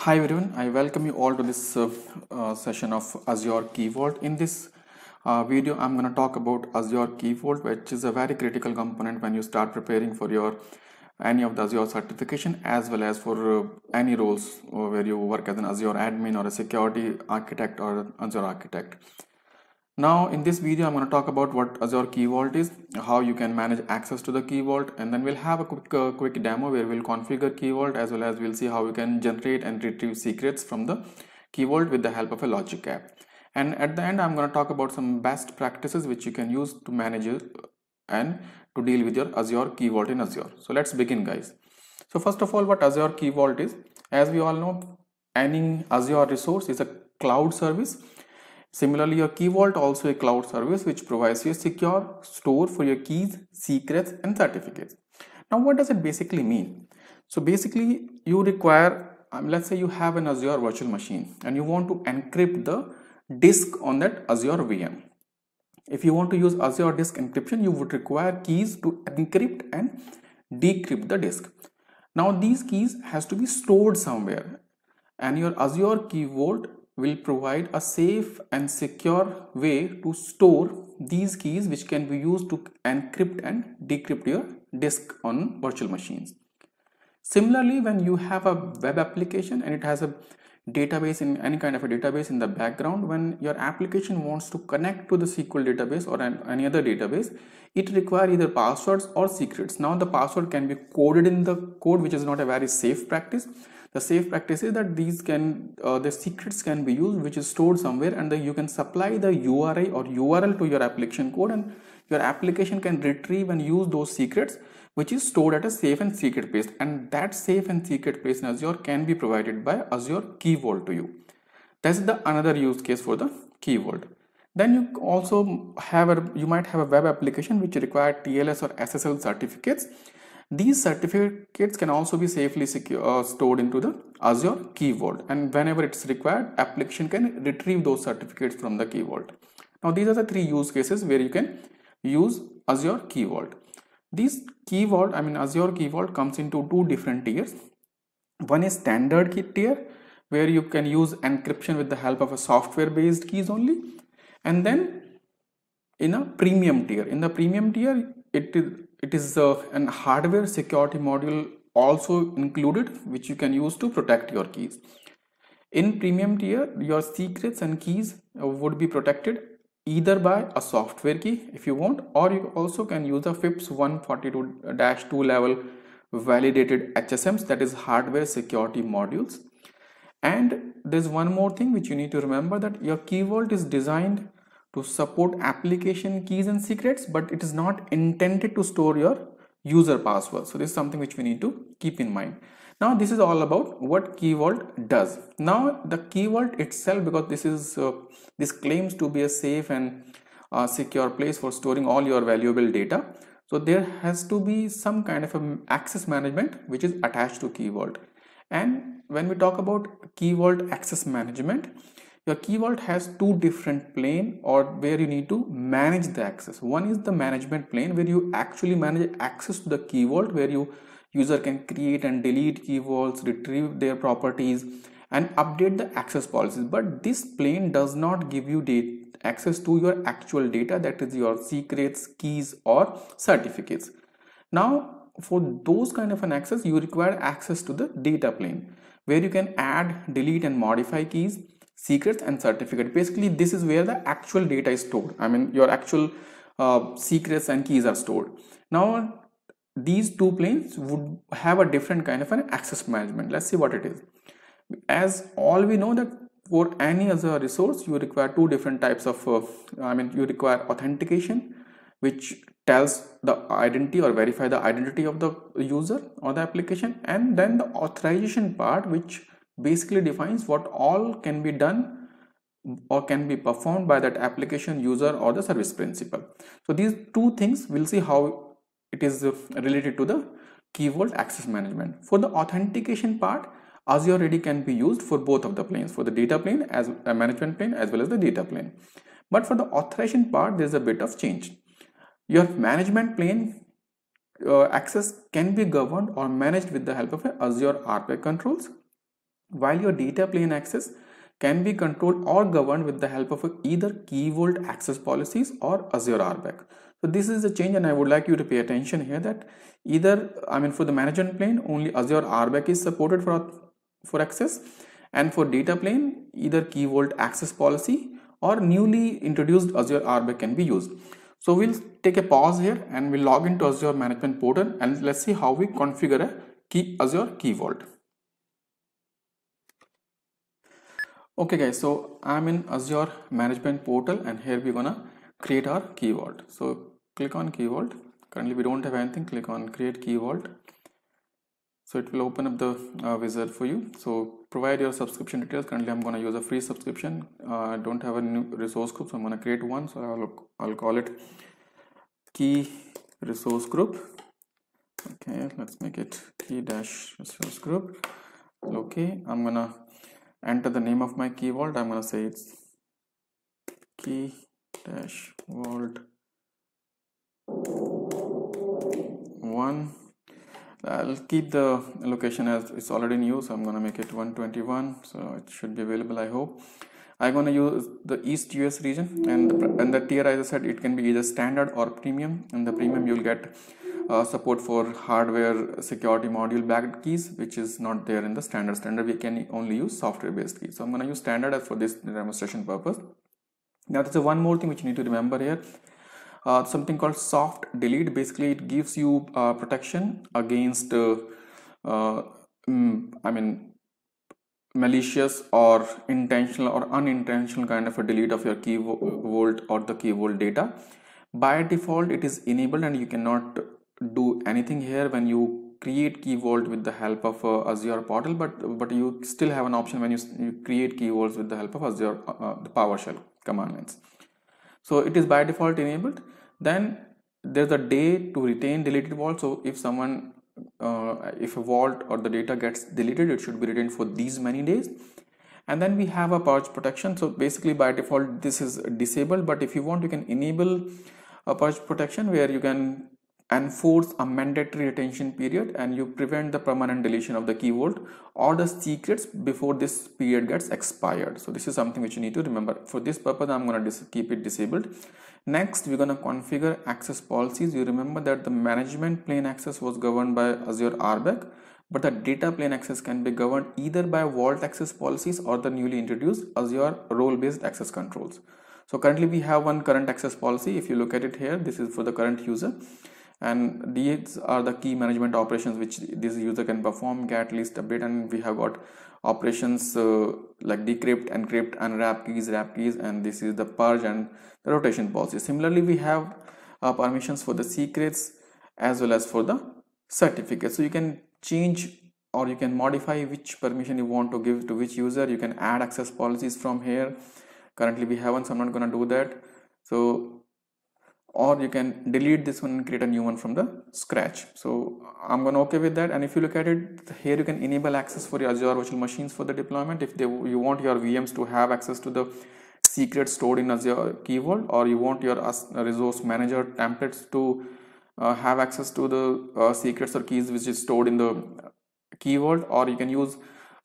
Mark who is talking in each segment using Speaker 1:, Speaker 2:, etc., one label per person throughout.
Speaker 1: Hi everyone, I welcome you all to this uh, uh, session of Azure Key Vault. In this uh, video, I'm going to talk about Azure Key Vault, which is a very critical component when you start preparing for your any of the Azure certification as well as for uh, any roles uh, where you work as an Azure admin or a security architect or Azure architect. Now in this video I'm going to talk about what Azure Key Vault is, how you can manage access to the Key Vault and then we'll have a quick, uh, quick demo where we'll configure Key Vault as well as we'll see how you can generate and retrieve secrets from the Key Vault with the help of a logic app. And at the end I'm going to talk about some best practices which you can use to manage and to deal with your Azure Key Vault in Azure. So let's begin guys. So first of all what Azure Key Vault is, as we all know any Azure resource is a cloud service Similarly, your Key Vault also a cloud service which provides you a secure store for your keys, secrets and certificates. Now what does it basically mean? So basically you require, um, let's say you have an Azure virtual machine and you want to encrypt the disk on that Azure VM. If you want to use Azure disk encryption, you would require keys to encrypt and decrypt the disk. Now these keys has to be stored somewhere and your Azure Key Vault will provide a safe and secure way to store these keys which can be used to encrypt and decrypt your disk on virtual machines. Similarly, when you have a web application and it has a database in any kind of a database in the background, when your application wants to connect to the SQL database or an, any other database, it requires either passwords or secrets. Now the password can be coded in the code, which is not a very safe practice the safe practice is that these can uh, the secrets can be used which is stored somewhere and then you can supply the URI or URL to your application code and your application can retrieve and use those secrets which is stored at a safe and secret place and that safe and secret place in Azure can be provided by Azure Key Vault to you. That's the another use case for the Key Vault. Then you also have a you might have a web application which require TLS or SSL certificates these certificates can also be safely secure, uh, stored into the Azure Key Vault and whenever it's required, application can retrieve those certificates from the Key Vault. Now these are the three use cases where you can use Azure Key Vault. This Key Vault, I mean Azure Key Vault comes into two different tiers. One is standard key tier where you can use encryption with the help of a software based keys only and then in a premium tier. In the premium tier, it it is a uh, an hardware security module also included which you can use to protect your keys. In premium tier, your secrets and keys uh, would be protected either by a software key if you want or you also can use the FIPS 142-2 level validated HSMs that is hardware security modules. And there's one more thing which you need to remember that your key vault is designed to support application keys and secrets but it is not intended to store your user password so this is something which we need to keep in mind now this is all about what key vault does now the key vault itself because this is uh, this claims to be a safe and uh, secure place for storing all your valuable data so there has to be some kind of access management which is attached to key vault and when we talk about key vault access management your key vault has two different plane or where you need to manage the access one is the management plane where you actually manage access to the key vault, where you user can create and delete key vaults, retrieve their properties and update the access policies but this plane does not give you access to your actual data that is your secrets keys or certificates now for those kind of an access you require access to the data plane where you can add delete and modify keys secrets and certificate basically this is where the actual data is stored i mean your actual uh, secrets and keys are stored now these two planes would have a different kind of an access management let's see what it is as all we know that for any other resource you require two different types of uh, i mean you require authentication which tells the identity or verify the identity of the user or the application and then the authorization part which basically defines what all can be done or can be performed by that application user or the service principal. So these two things we'll see how it is related to the keyword access management. For the authentication part, Azure ready can be used for both of the planes, for the data plane as a uh, management plane as well as the data plane. But for the authorization part, there's a bit of change. Your management plane uh, access can be governed or managed with the help of Azure RPA controls while your data plane access can be controlled or governed with the help of either key vault access policies or Azure RBAC. So this is a change and I would like you to pay attention here that either, I mean for the management plane, only Azure RBAC is supported for, for access and for data plane, either key vault access policy or newly introduced Azure RBAC can be used. So we'll take a pause here and we'll log into Azure management portal and let's see how we configure a key Azure key vault. okay guys so i'm in azure management portal and here we're gonna create our key vault. so click on key vault. currently we don't have anything click on create key vault. so it will open up the uh, wizard for you so provide your subscription details currently i'm gonna use a free subscription uh, i don't have a new resource group so i'm gonna create one so I'll, I'll call it key resource group okay let's make it key dash resource group okay i'm gonna enter the name of my key vault i'm going to say it's key dash vault one I'll keep the location as it's already new so I'm gonna make it 121 so it should be available I hope I'm gonna use the East US region and and the tier as I said it can be either standard or premium and the premium you'll get uh, support for hardware security module backed keys which is not there in the standard standard we can only use software based keys so i'm going to use standard for this demonstration purpose now there's a one more thing which you need to remember here uh, something called soft delete basically it gives you uh, protection against uh, uh, mm, i mean malicious or intentional or unintentional kind of a delete of your key vault or the key vault data by default it is enabled and you cannot do anything here when you create key vault with the help of uh, Azure portal but but you still have an option when you, you create key vaults with the help of Azure uh, uh the PowerShell command lines so it is by default enabled then there's a day to retain deleted vault so if someone uh, if a vault or the data gets deleted it should be retained for these many days and then we have a purge protection so basically by default this is disabled but if you want you can enable a purge protection where you can enforce a mandatory retention period and you prevent the permanent deletion of the key vault or the secrets before this period gets expired so this is something which you need to remember for this purpose i'm going to keep it disabled next we're going to configure access policies you remember that the management plane access was governed by azure rbac but the data plane access can be governed either by vault access policies or the newly introduced azure role based access controls so currently we have one current access policy if you look at it here this is for the current user and these are the key management operations which this user can perform get list update and we have got operations uh, like decrypt encrypt unwrap keys wrap keys and this is the purge and the rotation policy similarly we have uh, permissions for the secrets as well as for the certificates so you can change or you can modify which permission you want to give to which user you can add access policies from here currently we haven't so i'm not gonna do that so or you can delete this one and create a new one from the scratch. So I'm gonna okay with that and if you look at it here you can enable access for your Azure virtual machines for the deployment if they, you want your VMs to have access to the secret stored in Azure Key Vault, or you want your resource manager templates to uh, have access to the uh, secrets or keys which is stored in the Key Vault, or you can use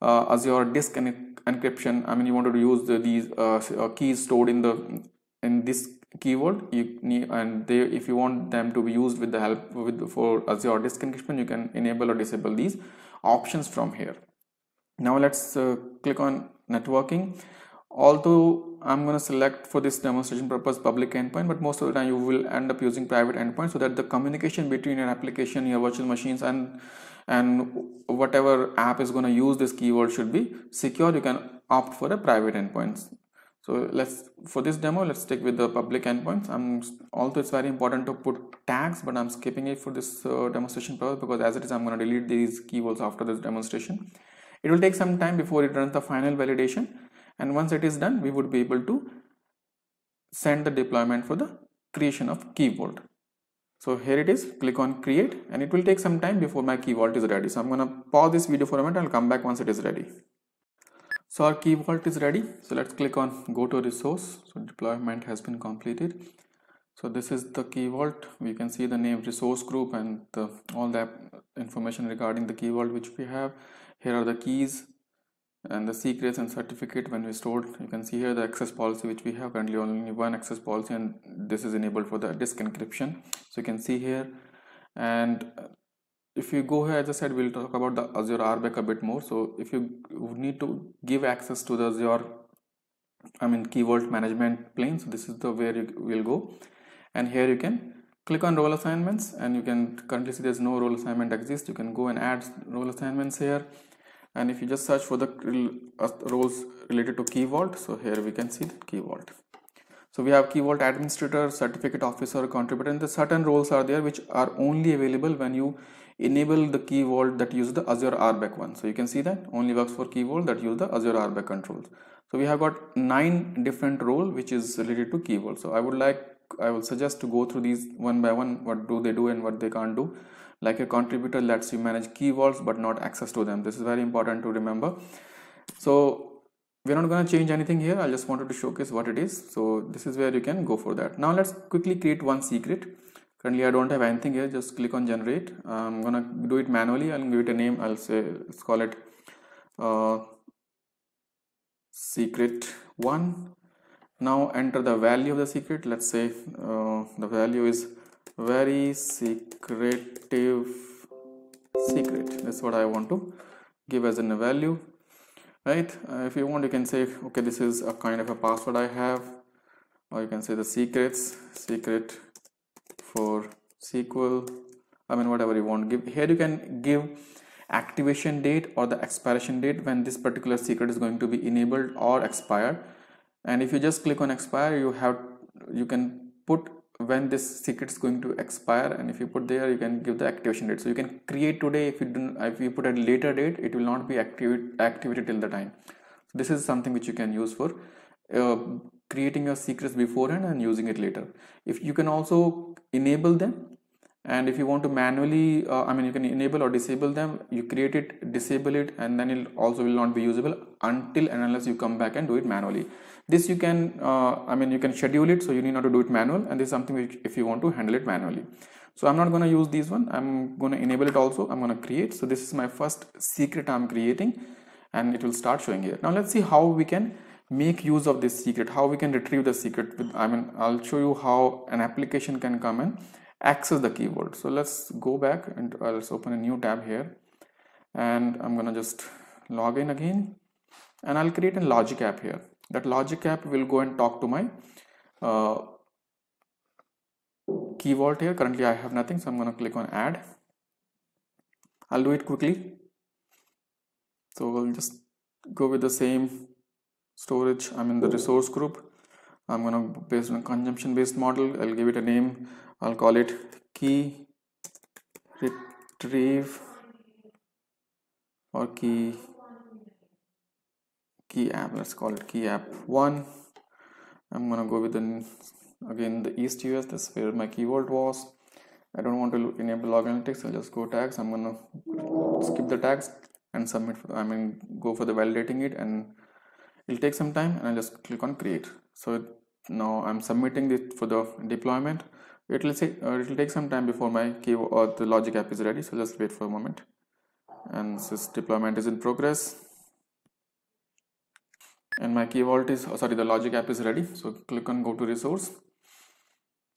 Speaker 1: uh, Azure disk en encryption I mean you want to use the, these uh, uh, keys stored in the in this keyword you need and they if you want them to be used with the help with for Azure disk connection, you can enable or disable these options from here now let's uh, click on networking although I'm gonna select for this demonstration purpose public endpoint but most of the time you will end up using private endpoint so that the communication between your application your virtual machines and and whatever app is going to use this keyword should be secure you can opt for a private endpoint so let's for this demo, let's stick with the public endpoints. I'm also it's very important to put tags, but I'm skipping it for this uh, demonstration purpose because as it is, I'm going to delete these keywords after this demonstration. It will take some time before it runs the final validation, and once it is done, we would be able to send the deployment for the creation of keyword. So here it is, click on create and it will take some time before my key vault is ready. So I'm gonna pause this video for a minute, I'll come back once it is ready so our key vault is ready so let's click on go to resource so deployment has been completed so this is the key vault we can see the name resource group and the, all the information regarding the key vault which we have here are the keys and the secrets and certificate when we stored you can see here the access policy which we have currently only one access policy and this is enabled for the disk encryption so you can see here and if you go here as i said we'll talk about the azure rbac a bit more so if you need to give access to the azure i mean keyword management plane so this is the where you will go and here you can click on role assignments and you can currently see there's no role assignment exists you can go and add role assignments here and if you just search for the uh, roles related to key vault so here we can see the key vault so we have key vault administrator certificate officer contributor and the certain roles are there which are only available when you enable the key vault that use the Azure RBAC one. So you can see that only works for key vault that use the Azure RBAC controls. So we have got nine different role which is related to key vault. So I would like, I will suggest to go through these one by one, what do they do and what they can't do. Like a contributor lets you manage key vaults but not access to them. This is very important to remember. So we're not going to change anything here i just wanted to showcase what it is so this is where you can go for that now let's quickly create one secret currently I don't have anything here just click on generate I'm gonna do it manually I'll give it a name I'll say let's call it uh, secret 1 now enter the value of the secret let's say uh, the value is very secretive secret that's what I want to give as a value right uh, if you want you can say okay this is a kind of a password I have or you can say the secrets secret for SQL I mean whatever you want give here you can give activation date or the expiration date when this particular secret is going to be enabled or expire and if you just click on expire you have you can put when this secret is going to expire and if you put there you can give the activation date so you can create today if you do if you put a later date it will not be active activated till the time so this is something which you can use for uh, creating your secrets beforehand and using it later if you can also enable them and if you want to manually uh, i mean you can enable or disable them you create it disable it and then it also will not be usable until and unless you come back and do it manually this you can uh, i mean you can schedule it so you need not to do it manual and this is something which if you want to handle it manually so i'm not going to use these one i'm going to enable it also i'm going to create so this is my first secret i'm creating and it will start showing here now let's see how we can make use of this secret how we can retrieve the secret with i mean i'll show you how an application can come and access the keyword so let's go back and uh, let's open a new tab here and i'm gonna just log in again and i'll create a logic app here that logic app will go and talk to my uh, key vault here currently i have nothing so i'm gonna click on add i'll do it quickly so we'll just go with the same storage I'm in the oh. resource group I'm gonna based on a consumption based model I'll give it a name I'll call it key retrieve or key key app let's call it key app 1 I'm gonna go with the again the east US this where my keyword was I don't want to enable log analytics I'll just go tags I'm gonna skip the tags and submit I mean go for the validating it and it'll take some time and I'll just click on create so now I'm submitting this for the deployment it'll say uh, it'll take some time before my key or uh, the logic app is ready so just wait for a moment and this deployment is in progress and my key vault is oh, sorry the logic app is ready so click on go to resource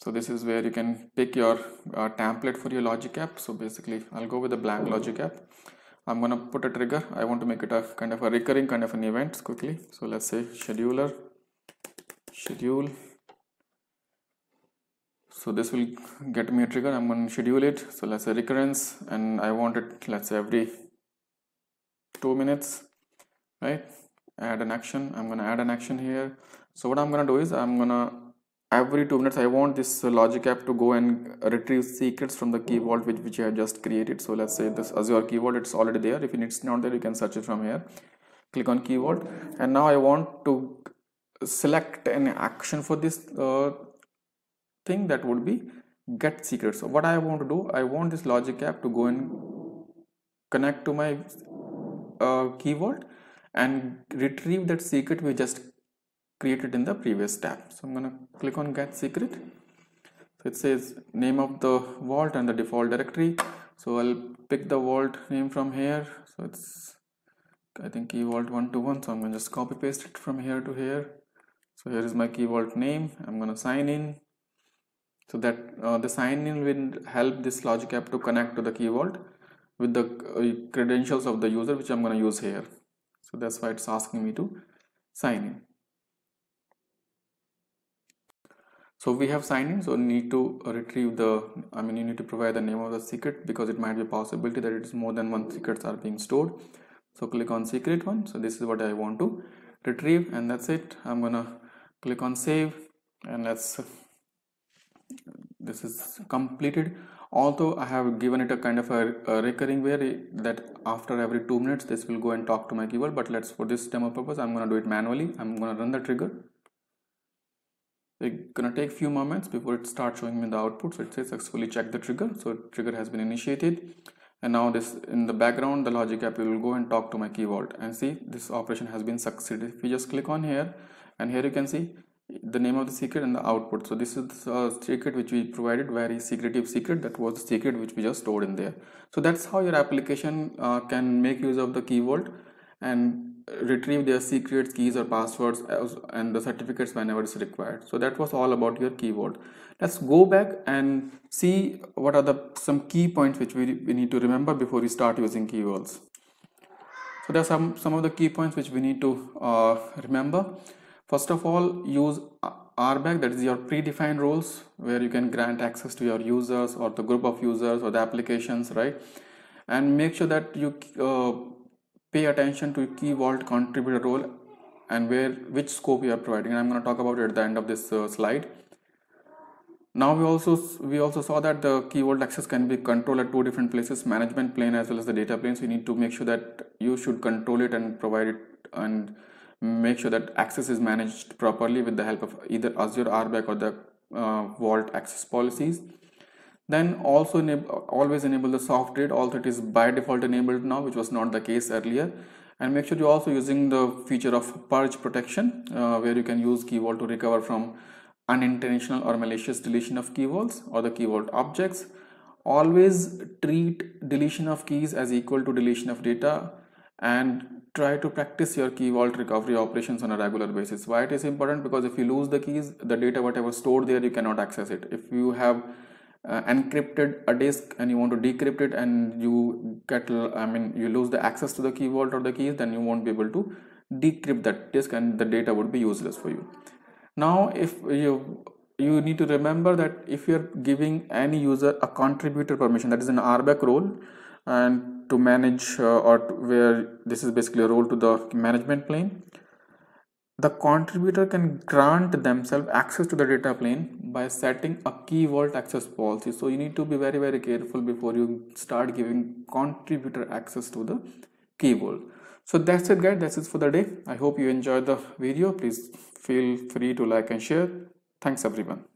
Speaker 1: so this is where you can pick your uh, template for your logic app so basically I'll go with the blank logic app I'm gonna put a trigger I want to make it a kind of a recurring kind of an event quickly so let's say scheduler schedule so this will get me a trigger I'm gonna schedule it so let's say recurrence and I want it let's say every two minutes right add an action I'm gonna add an action here so what I'm gonna do is I'm gonna every two minutes I want this logic app to go and retrieve secrets from the key vault which, which I have just created so let's say this Azure key vault it's already there if it's not there you can search it from here click on key vault and now I want to select an action for this uh, thing that would be get secrets so what I want to do I want this logic app to go and connect to my uh, key vault and retrieve that secret we just created in the previous tab. So I'm going to click on get secret. So it says name of the vault and the default directory. So I'll pick the vault name from here. So it's I think key vault 121. So I'm going to just copy paste it from here to here. So here is my key vault name. I'm going to sign in. So that uh, the sign in will help this logic app to connect to the key vault with the uh, credentials of the user which I'm going to use here. So that's why it's asking me to sign in. so we have signed in so need to retrieve the I mean you need to provide the name of the secret because it might be a possibility that it's more than one secrets are being stored so click on secret one so this is what I want to retrieve and that's it I'm gonna click on save and let's this is completed although I have given it a kind of a, a recurring way that after every two minutes this will go and talk to my keyboard. but let's for this demo purpose I'm gonna do it manually I'm gonna run the trigger it's gonna take few moments before it starts showing me the output so it says successfully check the trigger so trigger has been initiated and now this in the background the logic app will go and talk to my key vault and see this operation has been succeeded if you just click on here and here you can see the name of the secret and the output so this is the uh, secret which we provided very secretive secret that was the secret which we just stored in there so that's how your application uh, can make use of the key vault, and retrieve their secrets keys or passwords and the certificates whenever it's required so that was all about your keyword let's go back and see what are the some key points which we, we need to remember before we start using keywords so there are some some of the key points which we need to uh, remember first of all use RBAC that is your predefined roles where you can grant access to your users or the group of users or the applications right and make sure that you uh, pay attention to keyword contributor role and where which scope you are providing and i'm going to talk about it at the end of this uh, slide now we also we also saw that the keyword access can be controlled at two different places management plane as well as the data plane so you need to make sure that you should control it and provide it and make sure that access is managed properly with the help of either azure rbac or the uh, vault access policies then also always enable the soft read although it is by default enabled now which was not the case earlier and make sure you're also using the feature of purge protection uh, where you can use key vault to recover from unintentional or malicious deletion of key vaults or the key vault objects always treat deletion of keys as equal to deletion of data and try to practice your key vault recovery operations on a regular basis why it is important because if you lose the keys the data whatever stored there you cannot access it if you have uh, encrypted a disk and you want to decrypt it and you get i mean you lose the access to the key vault or the keys then you won't be able to decrypt that disk and the data would be useless for you now if you you need to remember that if you're giving any user a contributor permission that is an rbac role and to manage uh, or to where this is basically a role to the management plane the contributor can grant themselves access to the data plane by setting a key vault access policy so you need to be very very careful before you start giving contributor access to the key vault so that's it guys that's it for the day i hope you enjoyed the video please feel free to like and share thanks everyone